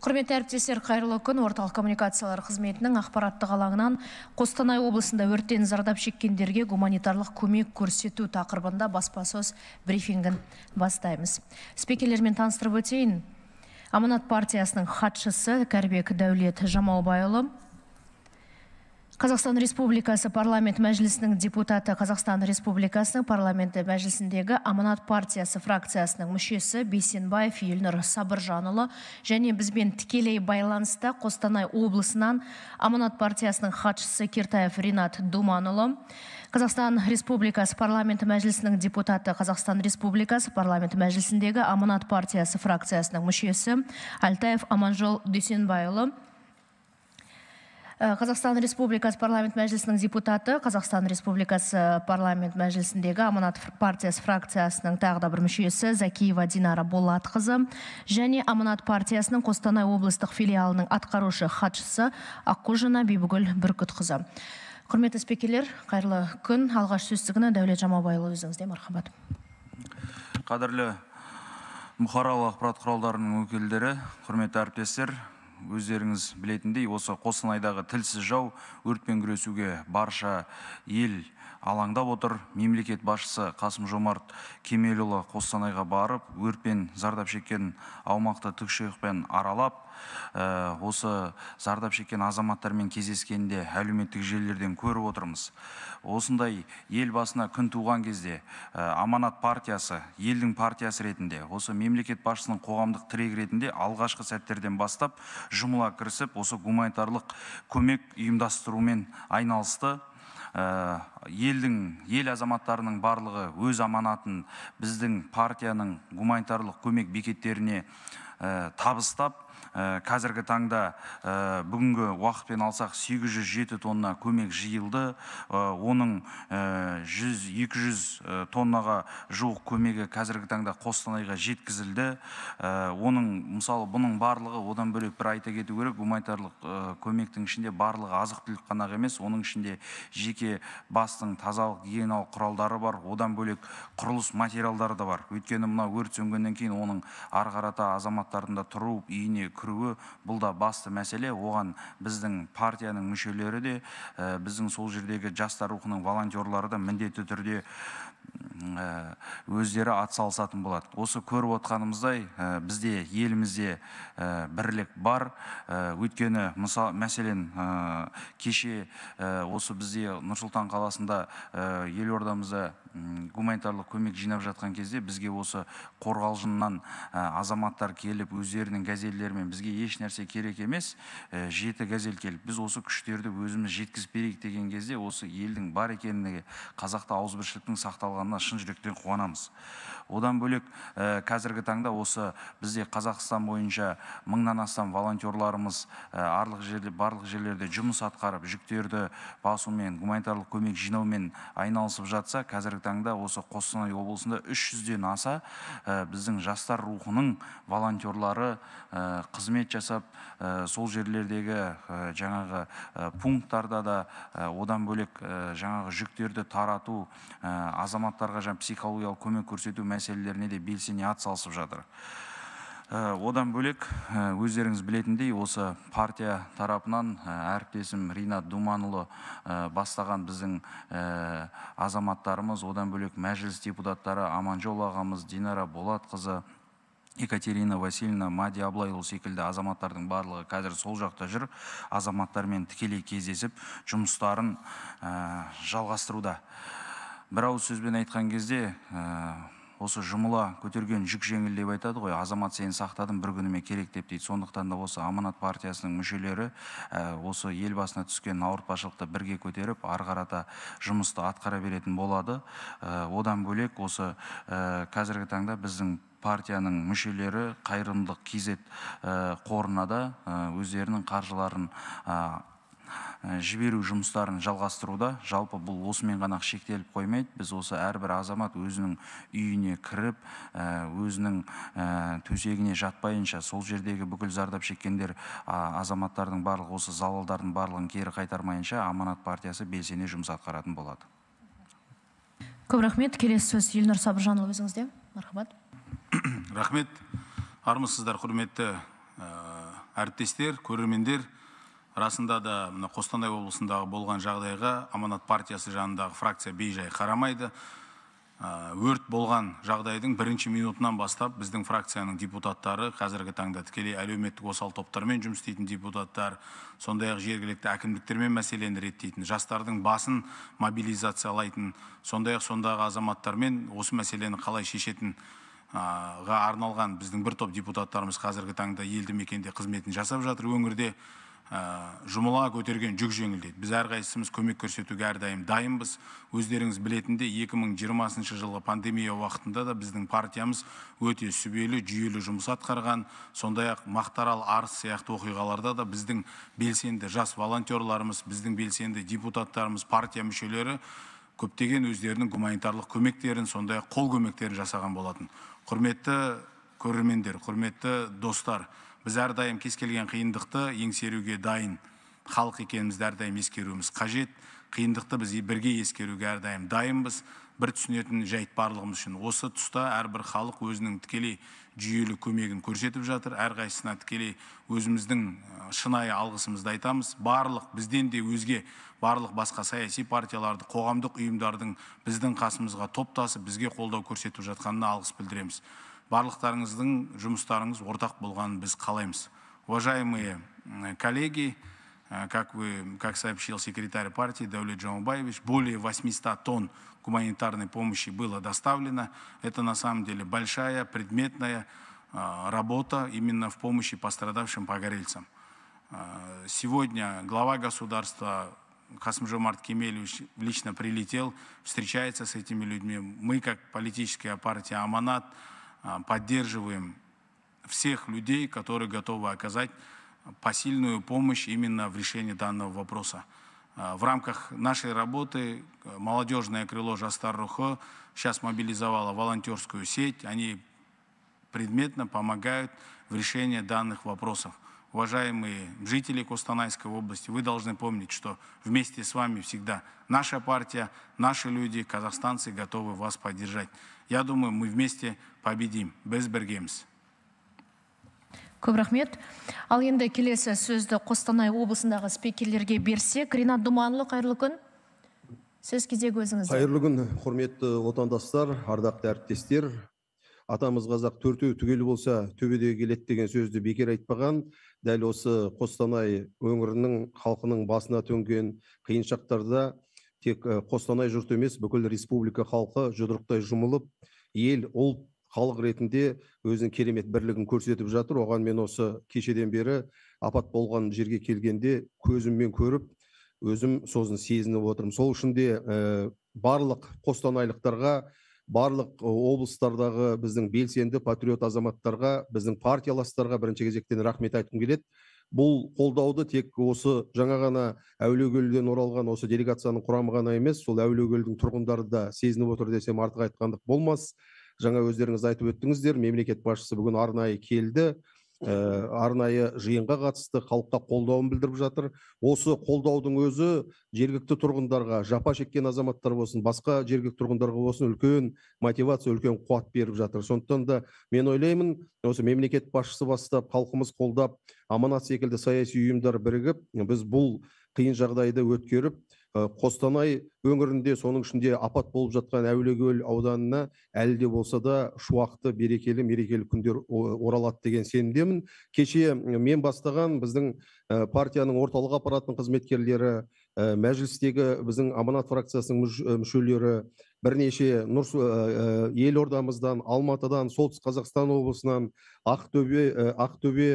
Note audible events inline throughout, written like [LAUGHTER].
құрметті әріптестер қайырлы күн орталық коммуникациялар қызметінің ақпараттық алаңынан қостанай облысында өрттен зардап шеккендерге гуманитарлық көмек көрсету тақырыбында баспасөз брифингін бастаймыз спикерлермен таныстырып өтейін аманат партиясының хатшысы кәрібек дәулет жамаубайұлы Қазақстан Республикасы парламент мәжілісінің депутаты Қазақстан Республикасының парламенті мәжілісіндегі Аманат партиясы фракциясының мүшесі Бейсенбаев Елнұр Сабыржанұлы және бізбен тікелей байланыста Қостанай облысынан Аманат партиясының хатшысы Кертаев Ринат Думанұлы Қазақстан Республикасы парламенті мәжілісінің депутаты Қазақстан Республикасы парламент мәжілісіндегі Аманат партиясы фракциясының мүшесі Алтаев Аманжол Дүйсенбайұлы Э, қазақстан республикасы парламент мәжілісінің депутаты қазақстан республикасы э, парламент мәжілісіндегі аманат партиясы фракциясының тағы да бір мүшесі закиева динара болатқызы және аманат партиясының қостанай облыстық филиалының атқарушы хатшысы аққожина бибігүл бүркітқызы құрметті спикерлер қайырлы күн алғаш сөздігіні дәулет жамаубайұлы өзіңізде мархабат қадірлі бұқаралық ақпарат құралдарының өкілдері құрметті әріптестер өздеріңіз білетіндей осы қостанайдағы тілсіз жау өртпен күресуге барша ел алаңдап отыр мемлекет басшысы қасым жомарт кемелұлы қостанайға барып өртпен зардап шеккен аумақты тікұшақпен аралап Э, осы зардап шеккен азаматтармен кездескенде әлеуметтік желілерден көріп отырмыз осындай ел басына күн туған кезде э, аманат партиясы елдің партиясы ретінде осы мемлекет басшысының қоғамдық тірегі ретінде алғашқы сәттерден бастап жұмыла кірісіп осы гуманитарлық көмек ұйымдастырумен айналысты э, елдің ел азаматтарының барлығы өз аманатын біздің партияның гуманитарлық көмек бекеттеріне табыстап Э, қазіргі таңда э, бүгінгі уақытпен алсақ 807 тонна көмек жиылды э, оның 100-200 тоннаға жуық көмегі қазіргі таңда қостанайға жеткізілді оның мысалы бұның барлығы одан бөлек бір айта кету керек гуманитарлық көмектің ішінде барлығы азық түлік қана емес оның ішінде жеке бастың тазалық гигиеналық құралдары бар одан бөлек құрылыс материалдары да бар өйткені мынау өрт сөнгеннен кейін оның ары қарата азаматтардың да тұру үйіне кіруі бұл да басты мәселе оған біздің партияның мүшелері де біздің сол жердегі жастар рухының волонтерлары да міндетті түрде өздері атсалысатын болады осы көріп отқанымыздай бізде елімізде ә, бірлік бар ә, өйткені мәселен кеше осы бізде нұрсұлтан қаласында елордамызда гуманитарлық көмек жинап жатқан кезде бізге осы қорғалжыннан азаматтар келіп өздерінің газелдерімен бізге еш нәрсе керек емес э, жеті газель келіп біз осы күштерді өзіміз жеткізіп берейік деген кезде осы елдің бар екеніне қазақта ауызбіршіліктің сақталғанына шын жүректен қуанамыз одан бөлек э, қазіргі таңда осы бізде қазақстан бойынша мыңнан астам волонтерларымыз э, арлық жерде барлық жерлерде жұмыс атқарып жүктерді басумен гуманитарлық көмек жинаумен айналысып жатса қазіргі қазіргі таңда осы қостанай облысында 300-ден аса э, біздің жастар рухының волонтерлары э, қызмет жасап э, сол жерлердегі жаңағы пункттарда да одан бөлек жаңағы жүктерді тарату азаматтарға жаңа психологиялық көмек көрсету мәселелеріне де белсене атсалысып жатыр Э, одан бөлек э, өздеріңіз білетіндей осы партия тарапынан э, әріптесім ринат думанұлы бастаған біздің азаматтарымыз одан бөлек мәжіліс депутаттары аманжол ағамыз динара болатқызы екатерина васильевна мади аблайұлы секілді азаматтардың барлығы қазір сол жақта жүр азаматтармен тікелей кездесіп жұмыстарын жалғастыруда бір ауыз сөзбен айтқан кезде осы жұмыла көтерген жүк жеңіл деп айтады ғой азамат сені сақтадым бір күніме керек деп дейді сондықтан да осы аманат партиясының мүшелері ә, осы ел басына түскен ауыртпашылықты бірге көтеріп ары қарата жұмысты атқара беретін болады ә, одан бөлек осы ә, қазіргі таңда біздің партияның мүшелері қайырымдылық kz ә, қорына да өздерінің қаржыларын Э, жіберу жұмыстарын жалғастыруда жалпы бұл осымен ғана шектеліп қоймайды біз осы әрбір азамат өзінің үйіне кіріп э, өзінің э, төсегіне жатпайынша сол жердегі бүкіл зардап шеккендер азаматтардың барлығы осы залалдардың барлығын кері қайтармайынша аманат партиясы белсене жұмыс атқаратын болады көп рахмет келесі сөз елнұр сабыржанұлы өзіңізде мархабат [COUGHS] рахмет армысыздар құрметті әріптестер көрермендер расында да мына қостанай облысындағы болған жағдайға аманат партиясы жанындағы фракция бейжай қарамайды ә, өрт болған жағдайдың бірінші минутынан бастап біздің фракцияның депутаттары қазіргі таңда тікелей әлеуметтік осал топтармен жұмыс істейтін депутаттар сондай ақ жергілікті әкімдіктермен мәселені реттейтін жастардың басын мобилизациялайтын сондай ақ сондағы азаматтармен осы мәселені қалай шешетін ға арналған біздің бір топ депутаттарымыз қазіргі таңда елді мекенде қызметін жасап жатыр өңірде Ә, жұмыла көтерген жүк жеңілдейді біз әрқайсымыз көмек көрсетуге әрдайым дайынбыз өздеріңіз білетінде 2020 жылғы пандемия уақытында да біздің партиямыз өте сүбелі жүйелі жұмыс атқарған сондай ақ мақтарал арыс сияқты оқиғаларда да біздің белсенді жас волонтерларымыз біздің белсенді депутаттарымыз партия мүшелері көптеген өздерінің гуманитарлық көмектерін сондай ақ қол көмектерін жасаған болатын құрметті көрермендер құрметті достар біз әрдайым кез келген қиындықты еңсеруге дайын халық екенімізді әрдайым ескеруіміз қажет қиындықты біз бірге ескеруге әрдайым дайынбыз бір түсінетін жайт барлығымыз үшін осы тұста әрбір халық өзінің тікелей жүйелі көмегін көрсетіп жатыр әрқайсысына тікелей өзіміздің шынайы алғысымызды айтамыз барлық бізден де өзге барлық басқа саяси партияларды қоғамдық ұйымдардың біздің қасымызға топтасып бізге қолдау көрсетіп жатқанына алғыс білдіреміз барлықтарыңыздың жұмыстарыңыз ортақ болғанын біз қалаймыз уважаемые коллеги э, как вы как сообщил секретарь партии даулет джамабаевич более 800 тонн гуманитарной помощи было доставлено это на самом деле большая предметная э, работа именно в помощи пострадавшим погорельцам э, сегодня глава государства Хасм Жомарт лично прилетел, встречается с этими людьми. Мы, как политическая партия «Аманат», а, поддерживаем всех людей, которые готовы оказать посильную помощь именно в решении данного вопроса. А, в рамках нашей работы э, молодежное крыло Жастар Рухо сейчас мобилизовало волонтерскую сеть. Они предметно помогают в решении данных вопросов. уважаемые жители Костанайской области, вы должны помнить, что вместе с вами всегда наша партия, наши люди, казахстанцы готовы вас поддержать. Я думаю, мы вместе победим. Без бергемс. көп рахмет ал енді келесі сөзді қостанай облысындағы спикерлерге берсек ринат думанұлы қайырлы күн сөз кезегі өзіңізде қайырлы күн құрметті отандастар ардақты әріптестер атамыз қазақ төртеу түгел болса төбеде келеді деген сөзді бекер айтпаған дәл осы қостанай өңірінің халқының басына төнген қиын шақтарда тек э, қостанай жұрты емес бүкіл республика халқы жұдырықтай жұмылып ел ұлт халық ретінде өзінің керемет бірлігін көрсетіп жатыр оған мен осы кешеден бері апат болған жерге келгенде көзіммен көріп өзім сосын сезініп отырмын сол үшін де э, барлық қостанайлықтарға барлық э, облыстардағы біздің белсенді патриот азаматтарға біздің партияластарға бірінші кезектен рахмет айтқым келеді бұл қолдауды тек осы жаңа ғана әулиекөлден оралған осы делегацияның құрамы ғана емес сол әулиекөлдің тұрғындары да сезініп отыр десем артық айтқандық болмас жаңа өздеріңіз айтып өттіңіздер мемлекет басшысы бүгін арнайы келді ә, арнайы жиынға қатысты халыққа қолдауын білдіріп жатыр осы қолдаудың өзі жергілікті тұрғындарға жапа шеккен азаматтар болсын басқа жергілікті тұрғындарға болсын үлкен мотивация үлкен қуат беріп жатыр сондықтан да мен ойлаймын осы мемлекет басшысы бастап халқымыз қолдап аманат секілді саяси ұйымдар бірігіп біз бұл қиын жағдайды өткеріп Э, қостанай өңірінде соның ішінде апат болып жатқан әулиекөл ауданына әлде болса да шуақты берекелі мерекелі күндер оралады деген сенімдемін кеше мен бастаған біздің э, партияның орталық аппаратының қызметкерлері э, мәжілістегі біздің аманат фракциясының мүшелері бірнеше нұр ә, елордамыздан алматыдан солтүстік қазақстан облысынан ақтөбе ақтөбе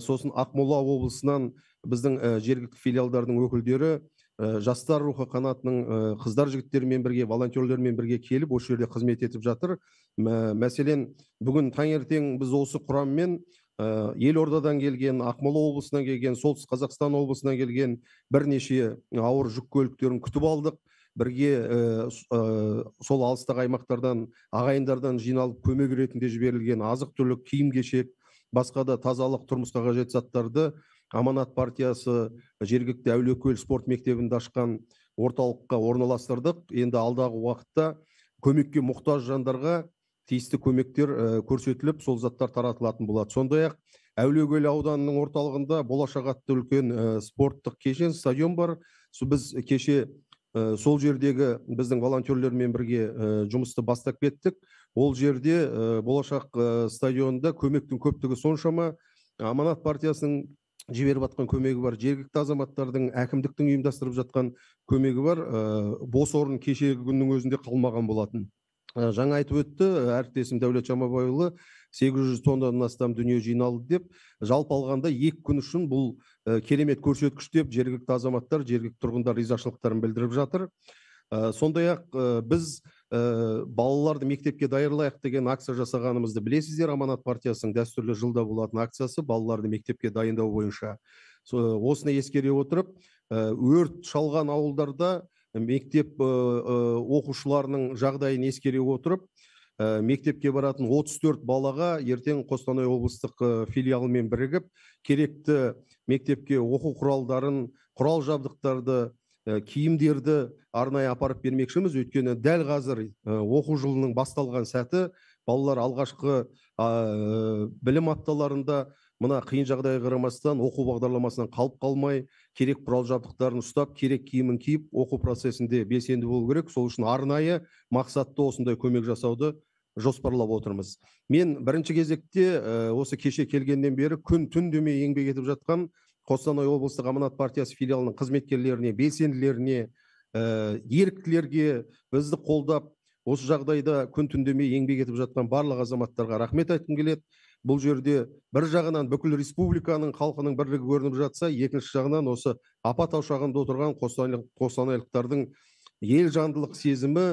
сосын ақмола облысынан біздің жергілікті филиалдардың өкілдері Э, жастар рухы қанатының э, қыздар жігіттерімен бірге волонтерлермен бірге келіп осы жерде қызмет етіп жатыр мәселен бүгін таңертең біз осы құраммен ә, елордадан келген ақмола облысынан келген солтүстік қазақстан облысынан келген бірнеше ауыр жүк көліктерін күтіп алдық бірге сол алыстағы аймақтардан ағайындардан жиналып көмек ретінде жіберілген азық түлік киім кешек басқа да тазалық тұрмысқа қажет заттарды аманат партиясы жергілікті әулиекөл спорт мектебінде ашқан орталыққа орналастырдық енді алдағы уақытта көмекке мұқтаж жандарға тиісті көмектер э, көрсетіліп сол заттар таратылатын болады сондай ақ әулиекөл ауданының орталығында болашақ атты үлкен э, спорттық кешен стадион бар біз кеше э, сол жердегі біздің волонтерлермен бірге жұмысты бастап кеттік ол жерде болашақ стадионында көмектің көптігі соншама аманат партиясының жіберіп жатқан көмегі бар жергілікті азаматтардың әкімдіктің ұйымдастырып жатқан көмегі бар ә, бос орын кешегі күннің өзінде қалмаған болатын ә, жаңа айтып өтті э, әріптесім дәулет жамабайұлы сегіз жүз тоннадан астам дүние жиналды деп жалпы алғанда екі күн үшін бұл ә, керемет көрсеткіш деп жергілікті азаматтар жергілікті тұрғындар ризашылықтарын білдіріп жатыр ә, сондай ақ біз ә, балаларды мектепке даярлайық деген акция жасағанымызды білесіздер аманат партиясының дәстүрлі жылда болатын акциясы балаларды мектепке дайындау бойынша Со, осыны ескере отырып э, өрт шалған ауылдарда мектеп э, оқушыларының жағдайын ескере отырып мектепке баратын 34 балаға ертең қостанай облыстық филиалымен бірігіп керекті мектепке оқу құралдарын құрал жабдықтарды Э, киімдерді арнайы апарып бермекшіміз өйткені дәл қазір э, оқу жылының басталған сәті балалар алғашқы ә, білім апталарында мына қиын жағдайға қарамастан оқу бағдарламасынан қалып қалмай керек құрал жабдықтарын ұстап керек киімін киіп оқу процесінде белсенді болу керек сол үшін арнайы мақсатты осындай көмек жасауды жоспарлап отырмыз мен бірінші кезекте осы кеше келгеннен бері күн түн демей еңбек етіп жатқан қостанай облыстық аманат партиясы филиалының қызметкерлеріне белсенділеріне ә, еріктілерге бізді қолдап осы жағдайда күн демей еңбек етіп жатқан барлық азаматтарға рахмет айтқым келеді бұл жерде бір жағынан бүкіл республиканың халқының бірлігі көрініп жатса екінші жағынан осы апат ошағында отырған қостанайлықтардың ел жандылық сезімі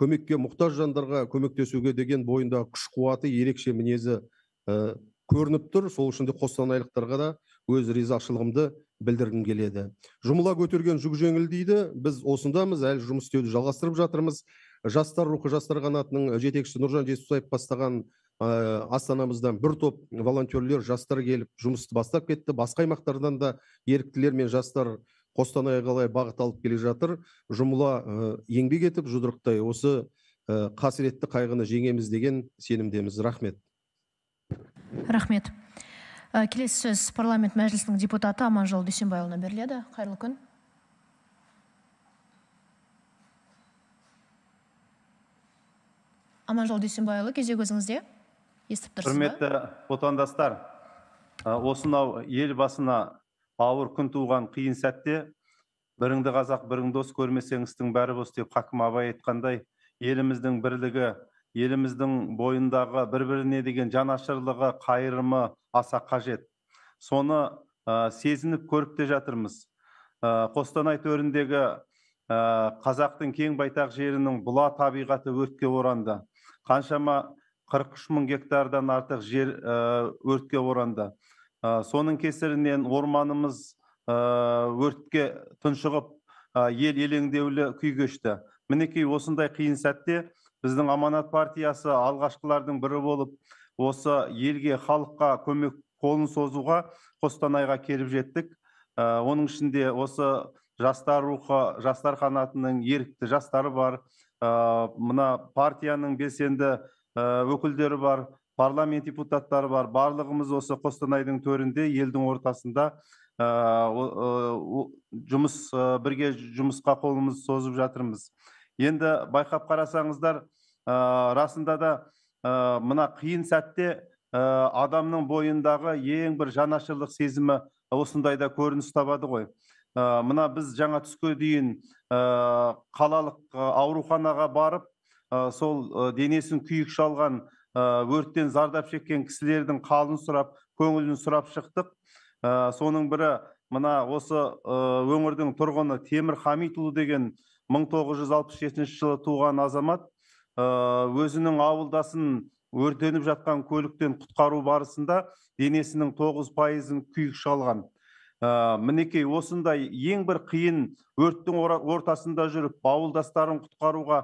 көмекке мұқтаж жандарға көмектесуге деген бойындағы күш қуаты ерекше мінезі ә, көрініп тұр сол үшін де қостанайлықтарға да өз ризашылығымды білдіргім келеді жұмыла көтерген жүк жеңіл дейді біз осындамыз әлі жұмыс істеуді жалғастырып жатырмыз жастар рухы жастар қанатының жетекшісі нұржан жетісуаев бастаған ә, астанамыздан бір топ волонтерлер жастар келіп жұмысты бастап кетті басқа аймақтардан да еріктілер мен жастар қостанай қалай бағыт алып келе жатыр жұмыла ә, еңбек етіп жұдырықтай осы ә, қасіретті қайғыны жеңеміз деген сенімдеміз рахмет рахмет Э, келесі сөз парламент мәжілісінің депутаты аманжол дүйсенбайұлына беріледі қайырлы күн аманжол дүйсенбайұлы кезек өзіңізде естіп тұрсыз құрметті отандастар э, осынау ел басына ауыр күн туған қиын сәтте біріңді қазақ бірің дос көрмесең бәрі бос деп хакім абай айтқандай еліміздің бірлігі еліміздің бойындағы бір біріне деген жанашырлығы қайырымы аса қажет соны ә, сезініп көріп те жатырмыз ә, қостанай төріндегі ә, қазақтың кең байтақ жерінің бұла табиғаты өртке оранды қаншама 43 мың гектардан артық жер өртке оранды соның кесірінен орманымыз өртке тұншығып ел елеңдеулі күй кешті мінекей осындай қиын сәтте біздің аманат партиясы алғашқылардың бірі болып осы елге халыққа көмек қолын созуға қостанайға келіп жеттік ә, оның ішінде осы жастар рухы жастар қанатының ерікті жастары бар ә, мына партияның белсенді ә, өкілдері бар парламент депутаттары бар барлығымыз осы қостанайдың төрінде елдің ортасында ә, жұмыс бірге жұмысқа қолымыз созып жатырмыз енді байқап қарасаңыздар Э, расында да э, мына қиын сәтте э, адамның бойындағы ең бір жанашырлық сезімі осындайда көрініс табады ғой мына біз жаңа түске дейін қалалық ауруханаға барып сол денесін күйік шалған өрттен зардап шеккен кісілердің қалын сұрап көңілін сұрап шықтық соның бірі мына осы өңірдің тұрғыны темір хамитұлы деген 1967 жылы туған азамат Э, өзінің ауылдасын өртеніп жатқан көліктен құтқару барысында денесінің тоғыз пайызын күйік шалған ә, мінекей осындай ең бір қиын өрттің ортасында жүріп ауылдастарын құтқаруға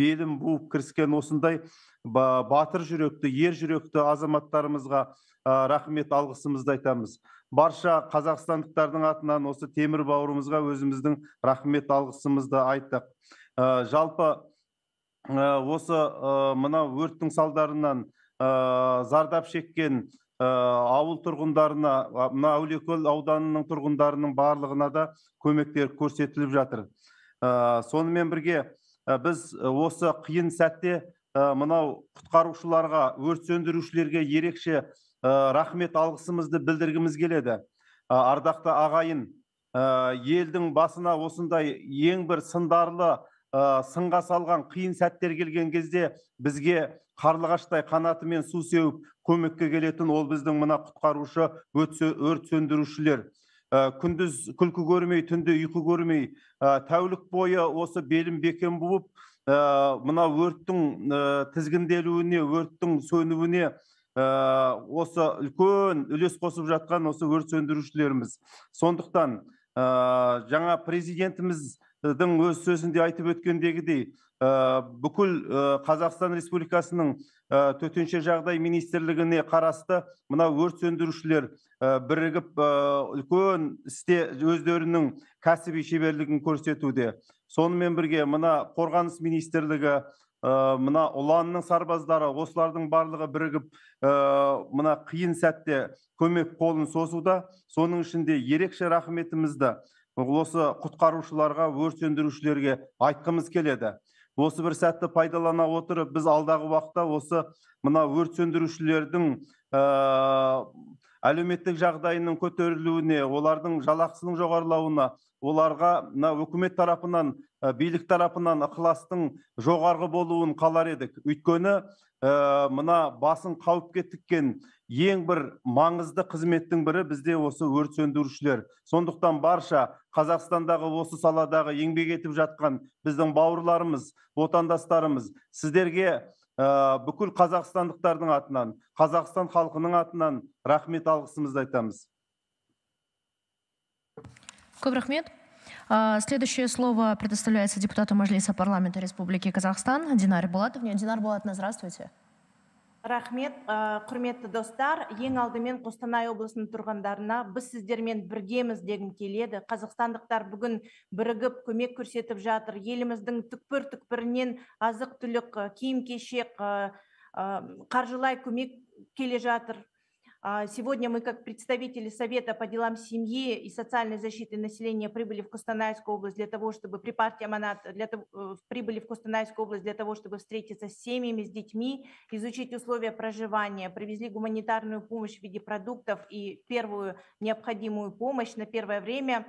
белін буып кіріскен осындай батыр жүректі ер жүректі азаматтарымызға ә, рахмет алғысымызды айтамыз барша қазақстандықтардың атынан осы темір бауырымызға өзіміздің рахмет алғысымызды айттық ә, жалпы осы мына өрттің салдарынан зардап шеккен ауыл тұрғындарына мына әулиекөл ауданының тұрғындарының барлығына да көмектер көрсетіліп жатыр сонымен бірге біз осы қиын сәтте мынау құтқарушыларға өрт сөндірушілерге ерекше рахмет алғысымызды білдіргіміз келеді ардақты ағайын елдің басына осындай ең бір сындарлы ә, сынға салған қиын сәттер келген кезде бізге қарлығаштай қанатымен су сеуіп көмекке келетін ол біздің мына құтқарушы өрт сөндірушілер ә, күндіз күлкі көрмей түнде ұйқы көрмей ә, тәулік бойы осы белін бекем буып ә, мына өрттің ә, тізгінделуіне өрттің сөнуіне осы үлкен үлес қосып жатқан осы өрт сөндірушілеріміз сондықтан жаңа президентіміз дің өз сөзінде айтып өткендегідей э, бүкіл э, қазақстан республикасының э, төтенше жағдай министрлігіне қарасты мына өрт сөндірушілер бірігіп үлкен істе өздерінің кәсіби шеберлігін көрсетуде сонымен бірге мына қорғаныс министрлігі мына ұланның сарбаздары осылардың барлығы бірігіп мына қиын сәтте көмек қолын созуда соның ішінде ерекше рахметімізді осы құтқарушыларға өрт сөндірушілерге айтқымыз келеді осы бір сәтті пайдалана отырып біз алдағы уақытта осы мына өрт сөндірушілердің ә, әлеуметтік жағдайының көтерілуіне олардың жалақысының жоғарылауына оларға мына үкімет тарапынан ә, билік тарапынан ықыластың жоғарғы болуын қалар едік өйткені ә, мына басын қауіп тіккен ең бір маңызды қызметтің бірі бізде осы өрт сөндірушілер сондықтан барша қазақстандағы осы саладағы еңбек етіп жатқан біздің бауырларымыз отандастарымыз сіздерге э, бүкіл қазақстандықтардың атынан қазақстан халқының атынан рахмет алғысымызды айтамыз көп рахмет Следующее слово предоставляется депутату Мажлиса парламента Республики Казахстан Динар Булатовне. Динар Булатовна, здравствуйте. рахмет құрметті достар ең алдымен қостанай облысының тұрғандарына біз сіздермен біргеміз дегім келеді қазақстандықтар бүгін бірігіп көмек көрсетіп жатыр еліміздің түкпір түкпірінен азық түлік киім кешек қаржылай көмек келе жатыр А, сегодня мы, как представители Совета по делам семьи и социальной защиты населения, прибыли в Костанайскую область для того, чтобы при партии Аманат для того, э, прибыли в Костанайскую область для того, чтобы встретиться с семьями, с детьми, изучить условия проживания, привезли гуманитарную помощь в виде продуктов и первую необходимую помощь на первое время.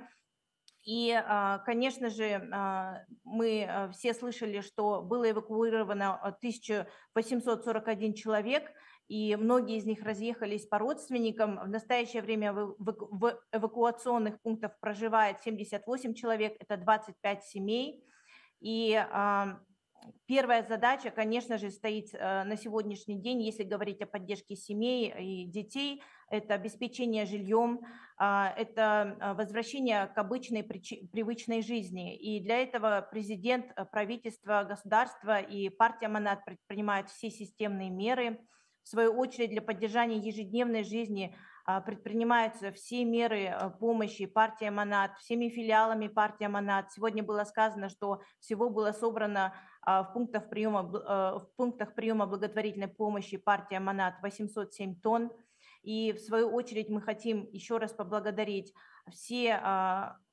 И, а, конечно же, а, мы все слышали, что было эвакуировано 1841 человек – и многие из них разъехались по родственникам. В настоящее время в эвакуационных пунктах проживает 78 человек, это 25 семей. И а, первая задача, конечно же, стоит э, на сегодняшний день, если говорить о поддержке семей и детей, это обеспечение жильем, а, это а, возвращение к обычной привычной жизни. И для этого президент, э, правительство, государство и партия МАНАТ предпринимают все системные меры – в свою очередь, для поддержания ежедневной жизни а, предпринимаются все меры а, помощи партии Монат, всеми филиалами партии Монат. Сегодня было сказано, что всего было собрано а, в пунктах приема, в пунктах приема благотворительной помощи партия Монат 807 тонн. И в свою очередь мы хотим еще раз поблагодарить все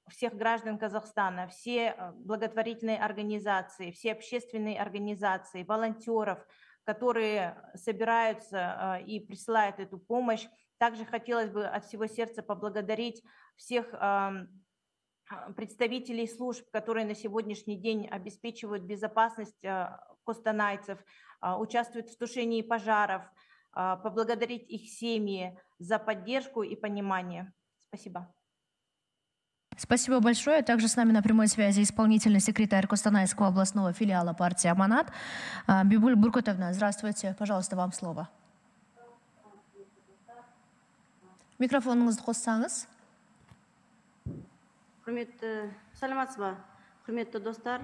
всех граждан Казахстана, все благотворительные организации, все общественные организации, волонтеров, которые собираются э, и присылают эту помощь. Также хотелось бы от всего сердца поблагодарить всех а, представителей служб, которые на сегодняшний день обеспечивают безопасность э, костанайцев, а, участвуют в тушении пожаров, а, поблагодарить их семьи за поддержку и понимание. Спасибо. Спасибо большое. Также с нами на прямой связи исполнительный секретарь Костанайского областного филиала партии «Аманат» а, Бибуль Буркутовна. Здравствуйте. Пожалуйста, вам слово. Микрофон у нас саламатсыз ба? Құрметті достар,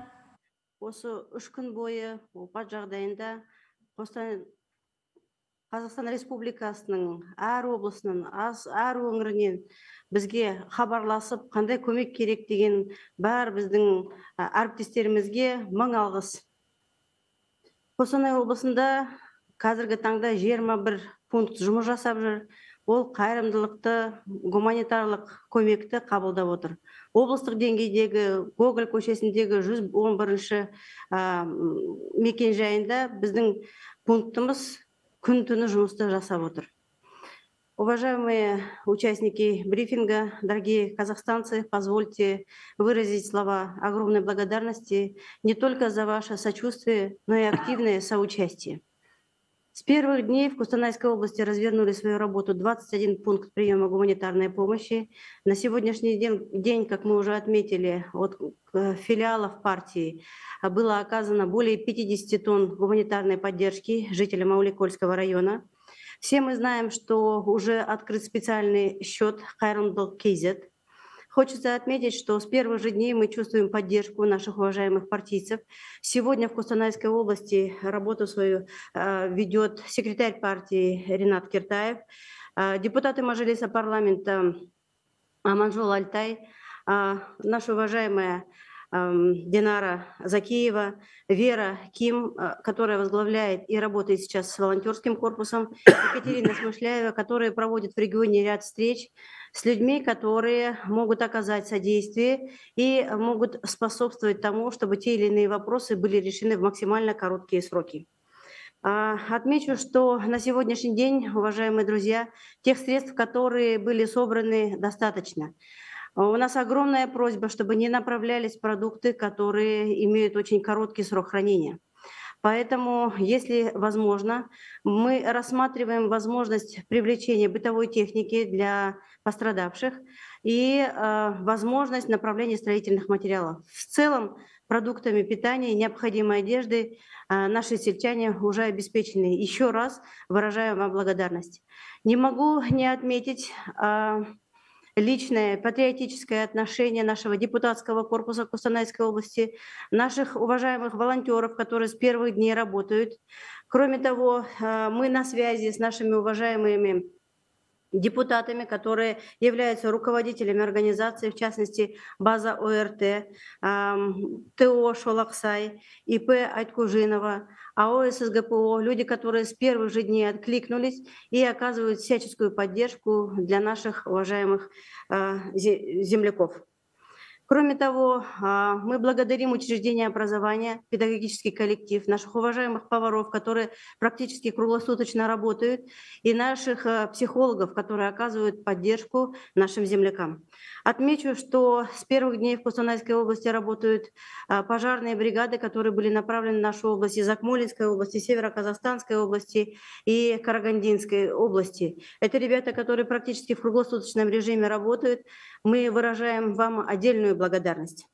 осы үш күн бойы опат қазақстан республикасының әр облысынан әр өңірінен бізге хабарласып қандай көмек керек деген бар біздің әріптестерімізге мың алғыс қостанай облысында қазіргі таңда 21 пункт жұмыс жасап жүр ол қайырымдылықты гуманитарлық көмекті қабылдап отыр облыстық деңгейдегі гоголь көшесіндегі 111 бірінші ә, мекенжайында біздің пунктіміз күн түні жұмысты жасап отыр Уважаемые участники брифинга, дорогие казахстанцы, позвольте выразить слова огромной благодарности не только за ваше сочувствие, но и активное соучастие. С первых дней в Кустанайской области развернули свою работу 21 пункт приема гуманитарной помощи. На сегодняшний день, день как мы уже отметили, от э, филиалов партии э, было оказано более 50 тонн гуманитарной поддержки жителям Ауликольского района. Все мы знаем, что уже открыт специальный счет Хайрон Кизет. Хочется отметить, что с первых же дней мы чувствуем поддержку наших уважаемых партийцев. Сегодня в Кустанайской области работу свою э, ведет секретарь партии Ренат Киртаев, э, депутаты Мажилиса парламента Аманжул э, Альтай, наша уважаемая Динара Закиева, Вера Ким, которая возглавляет и работает сейчас с волонтерским корпусом, Екатерина Смышляева, которая проводит в регионе ряд встреч с людьми, которые могут оказать содействие и могут способствовать тому, чтобы те или иные вопросы были решены в максимально короткие сроки. А, отмечу, что на сегодняшний день, уважаемые друзья, тех средств, которые были собраны, достаточно. А, у нас огромная просьба, чтобы не направлялись продукты, которые имеют очень короткий срок хранения. Поэтому, если возможно, мы рассматриваем возможность привлечения бытовой техники для пострадавших и э, возможность направления строительных материалов. В целом, продуктами питания и необходимой одежды э, наши сельчане уже обеспечены. Еще раз выражаю вам благодарность. Не могу не отметить э, личное патриотическое отношение нашего депутатского корпуса Кустанайской области, наших уважаемых волонтеров, которые с первых дней работают. Кроме того, э, мы на связи с нашими уважаемыми депутатами, которые являются руководителями организации, в частности, база ОРТ, эм, ТО «Шолаксай», ИП «Айткужинова», АО ССГПО, люди, которые с первых же дней откликнулись и оказывают всяческую поддержку для наших уважаемых э, земляков. Кроме того, э, мы благодарим учреждение образования, педагогический коллектив, наших уважаемых поваров, которые практически круглосуточно работают, и наших э, психологов, которые оказывают поддержку нашим землякам. Отмечу, что с первых дней в Костанайской области работают а, пожарные бригады, которые были направлены в нашу область из Акмолинской области, Северо-Казахстанской области и Карагандинской области. Это ребята, которые практически в круглосуточном режиме работают. Мы выражаем вам отдельную благодарность.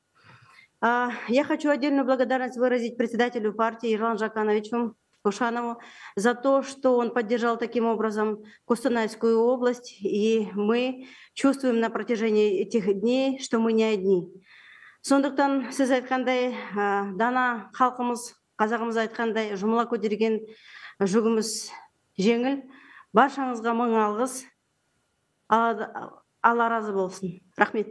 А, я хочу отдельную благодарность выразить председателю партии Ирлан Жакановичу, Кушанову за то, что он поддержал таким образом Кустанайскую область. И мы чувствуем на протяжении этих дней, что мы не одни. Сондуктан сіз айтқандай э, дана халқымыз қазағымыз айтқандай жұмыла көтерген э, жүгіміз жеңіл баршаңызға башан алғыс алла разы болсын рахмет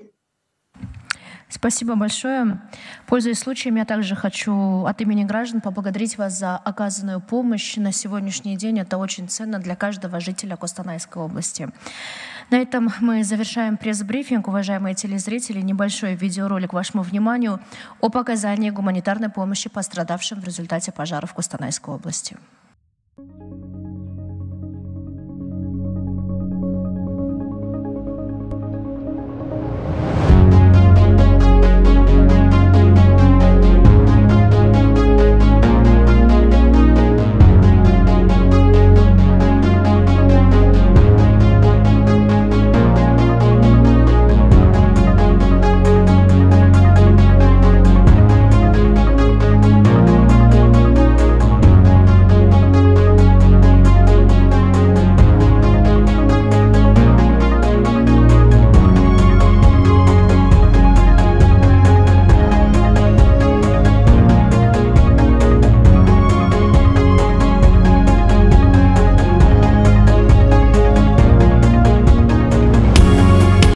Спасибо большое. Пользуясь случаем, я также хочу от имени граждан поблагодарить вас за оказанную помощь на сегодняшний день. Это очень ценно для каждого жителя Костанайской области. На этом мы завершаем пресс-брифинг. Уважаемые телезрители, небольшой видеоролик вашему вниманию о показании гуманитарной помощи пострадавшим в результате пожаров в Костанайской области.